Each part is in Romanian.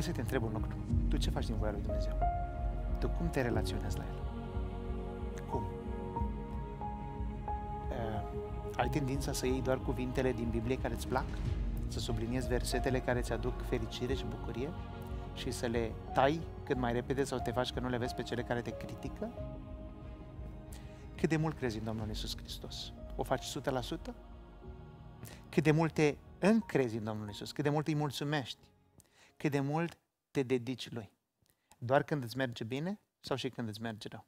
Hai să te întreb un lucru. Tu ce faci din voia lui Dumnezeu? Tu cum te relaționezi la El? Cum? Uh, ai tendința să iei doar cuvintele din Biblie care îți plac? Să subliniezi versetele care îți aduc fericire și bucurie? Și să le tai cât mai repede sau te faci că nu le vezi pe cele care te critică? Cât de mult crezi în Domnul Isus Hristos? O faci 100%? Cât de mult te încrezi în Domnul Isus? Cât de mult îi mulțumești? cât de mult te dedici lui. Doar când îți merge bine sau și când îți merge rău.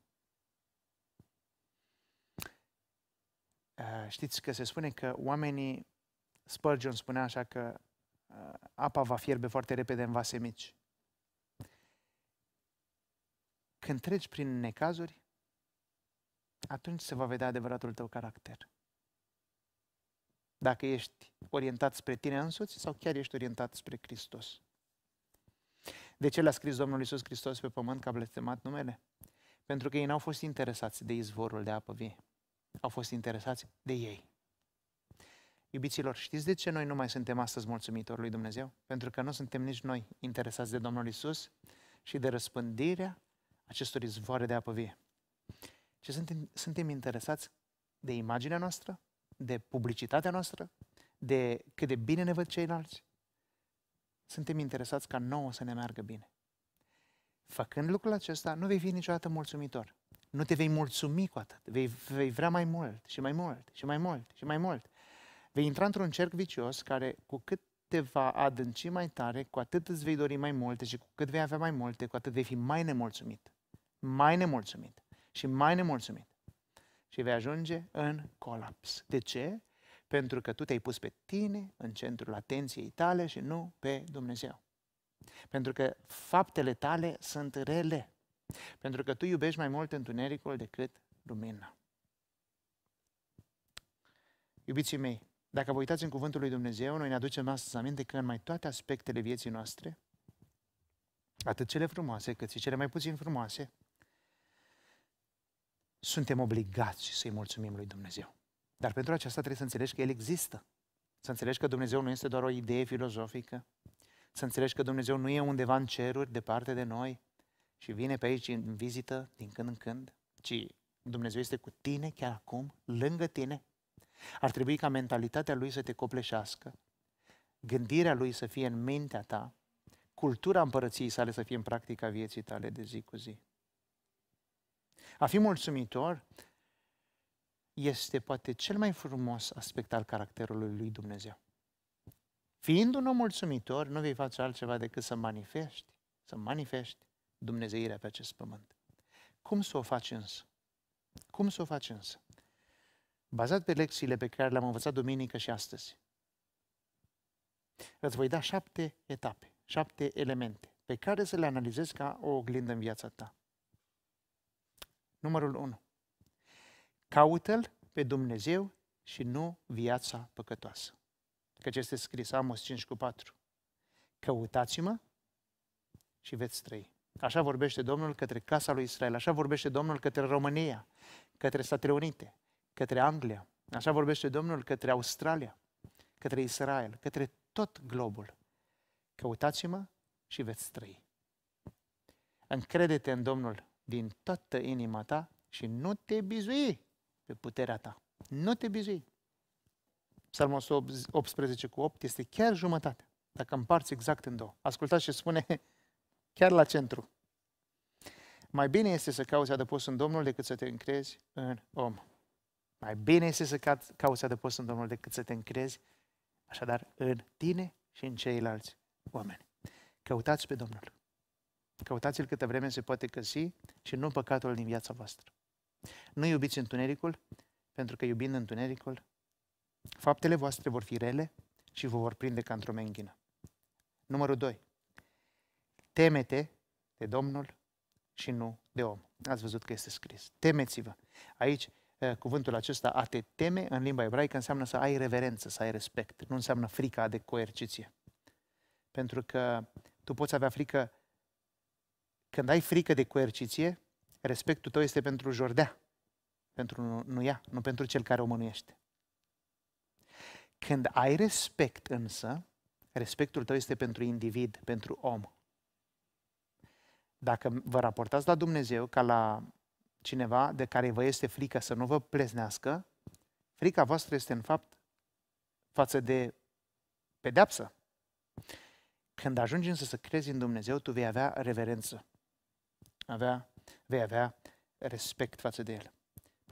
Uh, știți că se spune că oamenii, Spurgeon spunea așa că uh, apa va fierbe foarte repede în vase mici. Când treci prin necazuri, atunci se va vedea adevăratul tău caracter. Dacă ești orientat spre tine însuți sau chiar ești orientat spre Hristos. De ce le-a scris Domnul Iisus Hristos pe pământ ca blestemat numele? Pentru că ei n-au fost interesați de izvorul de apă vie. Au fost interesați de ei. Iubiților, știți de ce noi nu mai suntem astăzi mulțumitori lui Dumnezeu? Pentru că nu suntem nici noi interesați de Domnul Isus și de răspândirea acestor izvoare de apă vie. Ce suntem, suntem interesați de imaginea noastră, de publicitatea noastră, de cât de bine ne văd ceilalți, suntem interesați ca nouă să ne meargă bine. Făcând lucrul acesta, nu vei fi niciodată mulțumitor. Nu te vei mulțumi cu atât. Vei, vei vrea mai mult și mai mult și mai mult și mai mult. Vei intra într-un cerc vicios care, cu cât te va adânci mai tare, cu atât îți vei dori mai multe și cu cât vei avea mai multe, cu atât vei fi mai nemulțumit. Mai nemulțumit și mai nemulțumit. Și vei ajunge în colaps. De ce? pentru că tu te-ai pus pe tine în centrul atenției tale și nu pe Dumnezeu. Pentru că faptele tale sunt rele. Pentru că tu iubești mai mult întunericul decât lumina. Iubiții mei, dacă vă uitați în cuvântul lui Dumnezeu, noi ne aducem astăzi aminte că în mai toate aspectele vieții noastre, atât cele frumoase cât și cele mai puțin frumoase, suntem obligați să-i mulțumim lui Dumnezeu. Dar pentru aceasta trebuie să înțelegi că El există. Să înțelegi că Dumnezeu nu este doar o idee filozofică. Să înțelegi că Dumnezeu nu e undeva în ceruri, departe de noi, și vine pe aici în vizită din când în când, ci Dumnezeu este cu tine chiar acum, lângă tine. Ar trebui ca mentalitatea Lui să te copleșească, gândirea Lui să fie în mintea ta, cultura împărăției sale să fie în practica vieții tale de zi cu zi. A fi mulțumitor este poate cel mai frumos aspect al caracterului lui Dumnezeu. Fiind un om mulțumitor, nu vei face altceva decât să manifesti, să manifesti Dumnezeirea pe acest pământ. Cum să o faci însă? Cum să o faci însă? Bazat pe lecțiile pe care le-am învățat duminică și astăzi, îți voi da șapte etape, șapte elemente pe care să le analizezi ca o oglindă în viața ta. Numărul 1. Caută-L pe Dumnezeu și nu viața păcătoasă. Căci este scris Amos 5 cu 4. Căutați-mă și veți trăi. Așa vorbește Domnul către casa lui Israel, așa vorbește Domnul către România, către Statele Unite, către Anglia, așa vorbește Domnul către Australia, către Israel, către tot globul. Căutați-mă și veți trăi. Încredete în Domnul din toată inima ta și nu te bizui pe puterea ta. Nu te bizui. Psalmul 18 cu 8 este chiar jumătate, dacă împarți exact în două. Ascultați ce spune chiar la centru. Mai bine este să cauți adăpost în Domnul decât să te încrezi în om. Mai bine este să cauți adăpost în Domnul decât să te încrezi, așadar, în tine și în ceilalți oameni. Căutați pe Domnul. Căutați-L câtă vreme se poate căsi și nu păcatul din viața voastră. Nu iubiți întunericul, pentru că iubind întunericul, faptele voastre vor fi rele și vă vor prinde ca într-o menghină. Numărul 2. Temete de Domnul și nu de om. Ați văzut că este scris. Temeți-vă. Aici, eh, cuvântul acesta, a te teme, în limba ebraică, înseamnă să ai reverență, să ai respect. Nu înseamnă frica de coerciție. Pentru că tu poți avea frică, când ai frică de coerciție, respectul tău este pentru jordea pentru nu ea, nu pentru cel care o mânuiește. Când ai respect însă, respectul tău este pentru individ, pentru om. Dacă vă raportați la Dumnezeu ca la cineva de care vă este frică să nu vă pleznească, frica voastră este în fapt față de pedeapsă. Când ajungi însă să crezi în Dumnezeu, tu vei avea reverență, avea, vei avea respect față de El.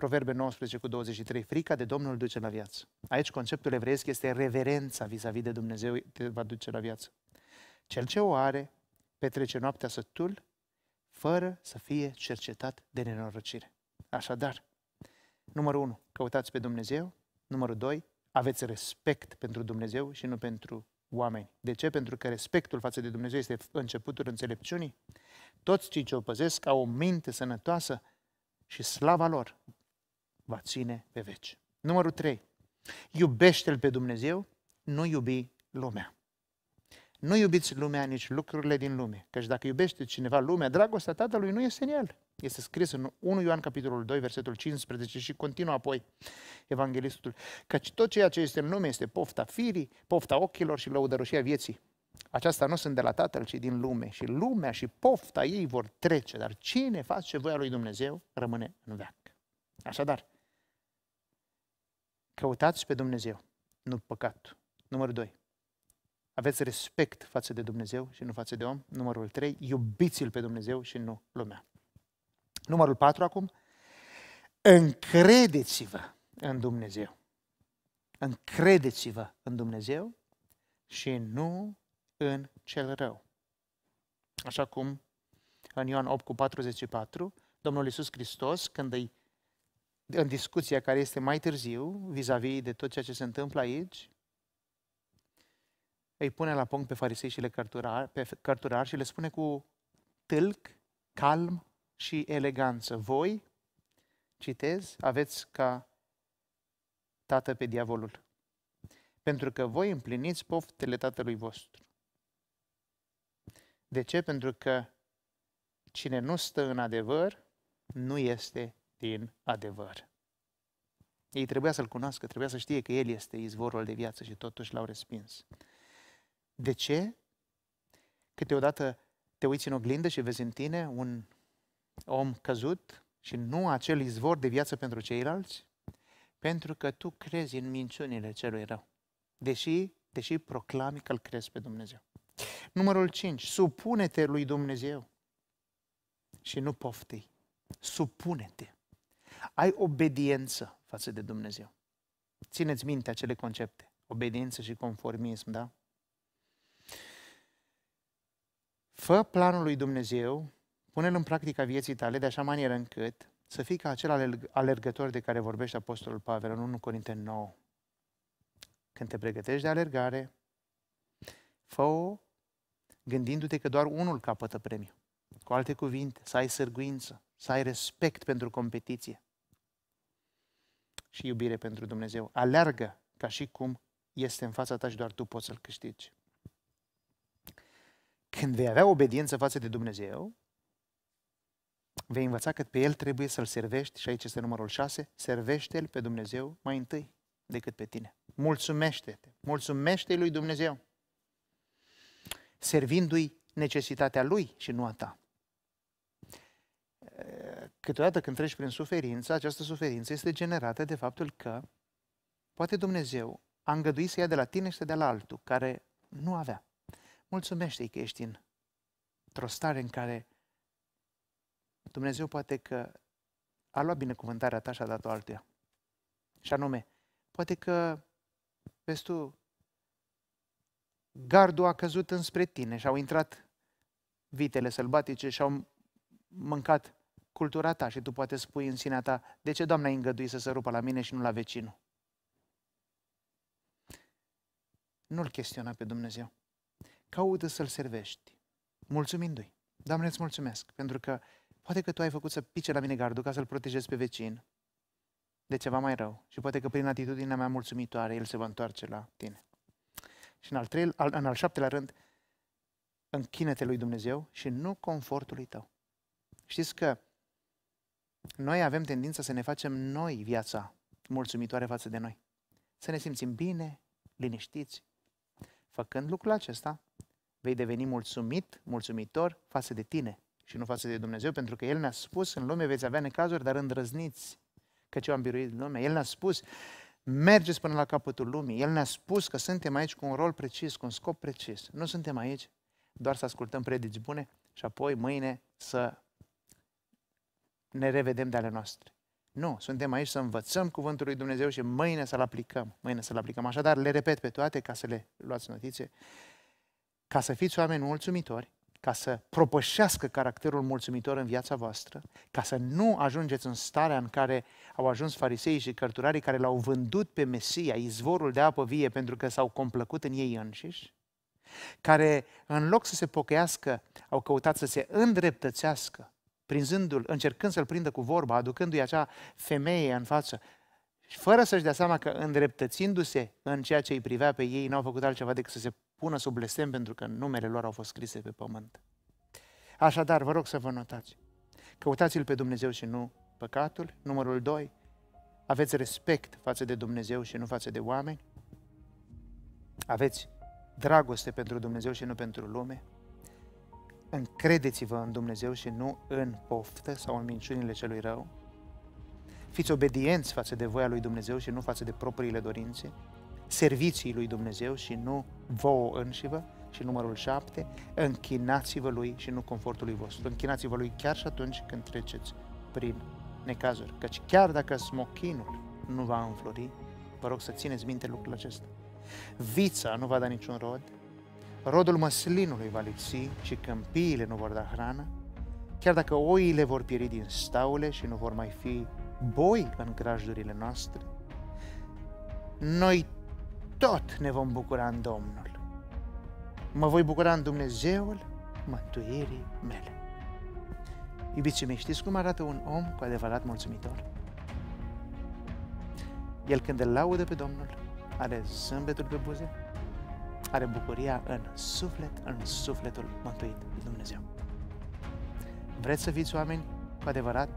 Proverbe 19 cu 23, frica de Domnul duce la viață. Aici conceptul evreiesc este reverența vis-a-vis de Dumnezeu te va duce la viață. Cel ce o are petrece noaptea sătul fără să fie cercetat de nenorocire. Așadar, numărul 1, căutați pe Dumnezeu. Numărul 2, aveți respect pentru Dumnezeu și nu pentru oameni. De ce? Pentru că respectul față de Dumnezeu este începutul înțelepciunii. Toți cei ce o păzesc au o minte sănătoasă și slava lor va ține pe veci. Numărul 3. Iubește-L pe Dumnezeu, nu iubi lumea. Nu iubiți lumea, nici lucrurile din lume, căci dacă iubește cineva lumea, dragostea Tatălui nu este în el. Este scris în 1 Ioan capitolul 2, versetul 15 și continuă apoi evanghelistul, căci tot ceea ce este în lume este pofta firii, pofta ochilor și lăudărușia vieții. Aceasta nu sunt de la Tatăl, ci din lume. Și lumea și pofta ei vor trece, dar cine face voia lui Dumnezeu rămâne în veac. Așadar, Căutați pe Dumnezeu, nu păcatul. Numărul 2. Aveți respect față de Dumnezeu și nu față de om. Numărul 3. Iubiți-L pe Dumnezeu și nu lumea. Numărul 4 acum. Încredeți-vă în Dumnezeu. Încredeți-vă în Dumnezeu și nu în cel rău. Așa cum în Ioan 8 cu 44, Domnul Iisus Hristos, când îi în discuția care este mai târziu, vis-a-vis -vis de tot ceea ce se întâmplă aici, îi pune la punct pe farisei și le cărturar, pe cărturar și le spune cu tâlc, calm și eleganță. Voi, citez, aveți ca tată pe diavolul, pentru că voi împliniți poftele tatălui vostru. De ce? Pentru că cine nu stă în adevăr nu este din adevăr. Ei trebuia să-L cunoască, trebuia să știe că El este izvorul de viață și totuși L-au respins. De ce? Câteodată te uiți în oglindă și vezi în tine un om căzut și nu acel izvor de viață pentru ceilalți, pentru că tu crezi în minciunile celui rău, deși, deși proclami că îl crezi pe Dumnezeu. Numărul 5. Supune-te lui Dumnezeu și nu poftei. Supune-te ai obediență față de Dumnezeu. Țineți minte acele concepte. Obediență și conformism, da? Fă planul lui Dumnezeu, pune-l în practica vieții tale de așa manieră încât să fii ca acel alergător de care vorbește Apostolul Pavel în 1 Corinteni 9. Când te pregătești de alergare, fă-o gândindu-te că doar unul capătă premiu. Cu alte cuvinte, să ai sârguință, să ai respect pentru competiție, și iubire pentru Dumnezeu. Aleargă ca și cum este în fața ta și doar tu poți să-L câștigi. Când vei avea obediență față de Dumnezeu, vei învăța că pe El trebuie să-L servești, și aici este numărul 6, servește-L pe Dumnezeu mai întâi decât pe tine. Mulțumește-te, mulțumește lui Dumnezeu, servindu-i necesitatea Lui și nu a ta câteodată când treci prin suferință, această suferință este generată de faptul că poate Dumnezeu a îngăduit să ia de la tine și să de la altul, care nu avea. Mulțumește-i că ești în o stare în care Dumnezeu poate că a luat binecuvântarea ta și a dat-o altuia. Și anume, poate că, vezi tu, gardul a căzut înspre tine și au intrat vitele sălbatice și au mâncat cultura ta și tu poate spui în sinea ta, de ce Doamne ai îngăduit să se rupă la mine și nu la vecinul? Nu-L chestiona pe Dumnezeu. Caută să-L servești, mulțumindu-i. Doamne, îți mulțumesc, pentru că poate că Tu ai făcut să pice la mine gardul ca să-L protejezi pe vecin de ceva mai rău și poate că prin atitudinea mea mulțumitoare El se va întoarce la Tine. Și în al, trei, al, în al șaptelea rând, închinete lui Dumnezeu și nu confortului tău. Știți că noi avem tendința să ne facem noi viața mulțumitoare față de noi. Să ne simțim bine, liniștiți. Făcând lucrul acesta, vei deveni mulțumit, mulțumitor față de tine și nu față de Dumnezeu, pentru că El ne-a spus, în lume veți avea necazuri, dar îndrăzniți, că eu am biruit lumea. El ne-a spus, mergeți până la capătul lumii. El ne-a spus că suntem aici cu un rol precis, cu un scop precis. Nu suntem aici doar să ascultăm predici bune și apoi mâine să ne revedem de ale noastre. Nu, suntem aici să învățăm cuvântul lui Dumnezeu și mâine să-l aplicăm. Mâine să-l aplicăm. Așadar, le repet pe toate ca să le luați notițe. Ca să fiți oameni mulțumitori, ca să propășească caracterul mulțumitor în viața voastră, ca să nu ajungeți în starea în care au ajuns farisei și cărturarii care l-au vândut pe Mesia, izvorul de apă vie, pentru că s-au complăcut în ei înșiși, care în loc să se pochească, au căutat să se îndreptățească prinzându-l, încercând să-l prindă cu vorba, aducându-i acea femeie în față, fără să-și dea seama că îndreptățindu-se în ceea ce îi privea pe ei, n-au făcut altceva decât să se pună sub blestem pentru că numele lor au fost scrise pe pământ. Așadar, vă rog să vă notați. Căutați-L pe Dumnezeu și nu păcatul. Numărul 2. Aveți respect față de Dumnezeu și nu față de oameni. Aveți dragoste pentru Dumnezeu și nu pentru lume încredeți-vă în Dumnezeu și nu în poftă sau în minciunile celui rău. Fiți obedienți față de voia lui Dumnezeu și nu față de propriile dorințe. Serviții lui Dumnezeu și nu vouă înșivă. Și numărul 7, închinați-vă lui și nu confortului vostru. Închinați-vă lui chiar și atunci când treceți prin necazuri. Căci chiar dacă smochinul nu va înflori, vă rog să țineți minte lucrul acesta. Vița nu va da niciun rod, rodul măslinului va lipsi și câmpiile nu vor da hrană, chiar dacă oile vor pieri din staule și nu vor mai fi boi în grajdurile noastre, noi tot ne vom bucura în Domnul. Mă voi bucura în Dumnezeul mântuirii mele. Iubiții mei, știți cum arată un om cu adevărat mulțumitor? El când îl laudă pe Domnul, are zâmbetul pe buze, are bucuria în suflet, în sufletul mântuit de Dumnezeu. Vreți să fiți oameni cu adevărat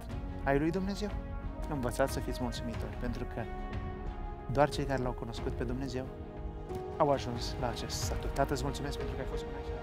ai lui Dumnezeu? Învățați să fiți mulțumitori, pentru că doar cei care l-au cunoscut pe Dumnezeu au ajuns la acest statut. Tată, îți mulțumesc pentru că ai fost cu noi.